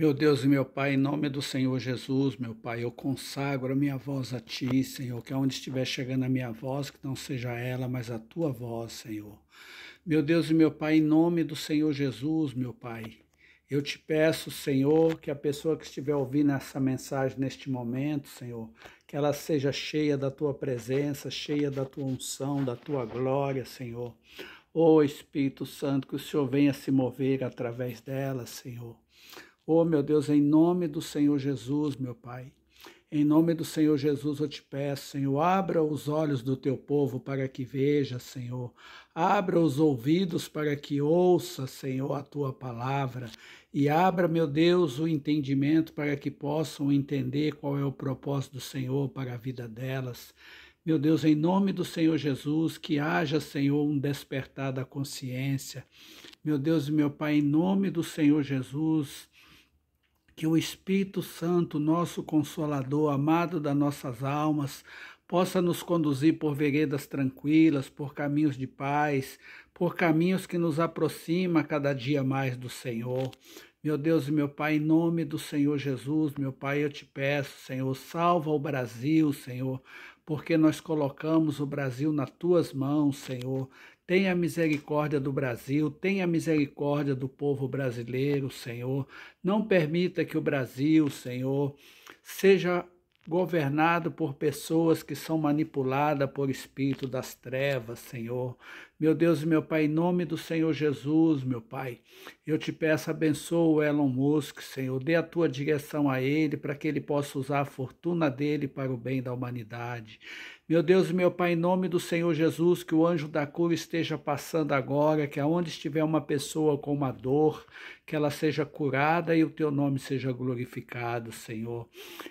Meu Deus e meu Pai, em nome do Senhor Jesus, meu Pai, eu consagro a minha voz a Ti, Senhor, que aonde estiver chegando a minha voz, que não seja ela, mas a Tua voz, Senhor. Meu Deus e meu Pai, em nome do Senhor Jesus, meu Pai, eu te peço, Senhor, que a pessoa que estiver ouvindo essa mensagem neste momento, Senhor, que ela seja cheia da Tua presença, cheia da Tua unção, da Tua glória, Senhor. Ó oh, Espírito Santo, que o Senhor venha se mover através dela, Senhor. Oh, meu Deus, em nome do Senhor Jesus, meu Pai. Em nome do Senhor Jesus eu te peço, Senhor, abra os olhos do teu povo para que veja, Senhor. Abra os ouvidos para que ouça, Senhor, a tua palavra. E abra, meu Deus, o entendimento para que possam entender qual é o propósito do Senhor para a vida delas. Meu Deus, em nome do Senhor Jesus, que haja, Senhor, um despertar da consciência. Meu Deus e meu Pai, em nome do Senhor Jesus, que o Espírito Santo, nosso Consolador, amado das nossas almas, possa nos conduzir por veredas tranquilas, por caminhos de paz, por caminhos que nos aproxima cada dia mais do Senhor. Meu Deus e meu Pai, em nome do Senhor Jesus, meu Pai, eu te peço, Senhor, salva o Brasil, Senhor, porque nós colocamos o Brasil nas tuas mãos, Senhor. Tenha misericórdia do Brasil, tenha misericórdia do povo brasileiro, Senhor. Não permita que o Brasil, Senhor, seja governado por pessoas que são manipuladas por espírito das trevas, Senhor. Meu Deus e meu Pai, em nome do Senhor Jesus, meu Pai, eu te peço, abençoa o Elon Musk, Senhor, dê a tua direção a ele para que ele possa usar a fortuna dele para o bem da humanidade. Meu Deus e meu Pai, em nome do Senhor Jesus, que o anjo da cura esteja passando agora, que aonde estiver uma pessoa com uma dor, que ela seja curada e o teu nome seja glorificado, Senhor.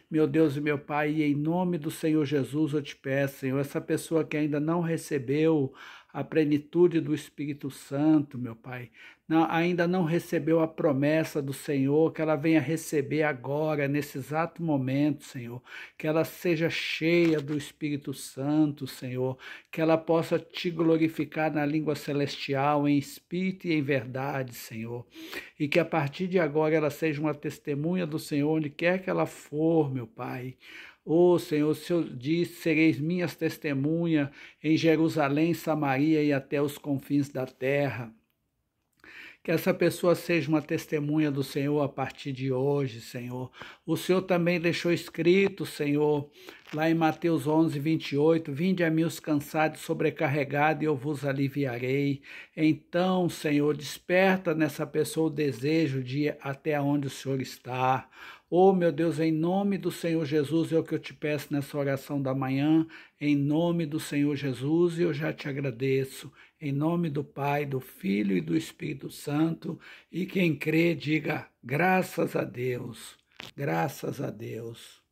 Meu Deus e meu Pai, e em nome do Senhor Jesus eu te peço, Senhor, essa pessoa que ainda não recebeu a plenitude do Espírito Santo, meu Pai. Não, ainda não recebeu a promessa do Senhor, que ela venha receber agora, nesse exato momento, Senhor. Que ela seja cheia do Espírito Santo, Senhor. Que ela possa te glorificar na língua celestial, em espírito e em verdade, Senhor. E que a partir de agora ela seja uma testemunha do Senhor, onde quer que ela for, meu Pai. Ó oh, Senhor, o Senhor diz: sereis minhas testemunhas em Jerusalém, Samaria e até os confins da terra. Que essa pessoa seja uma testemunha do Senhor a partir de hoje, Senhor. O Senhor também deixou escrito, Senhor, lá em Mateus 11, 28, Vinde a mim os cansados, sobrecarregados, e eu vos aliviarei. Então, Senhor, desperta nessa pessoa o desejo de ir até onde o Senhor está. Oh, meu Deus, em nome do Senhor Jesus, é o que eu te peço nessa oração da manhã, em nome do Senhor Jesus, e eu já te agradeço. Em nome do Pai, do Filho e do Espírito Santo, e quem crê, diga graças a Deus, graças a Deus.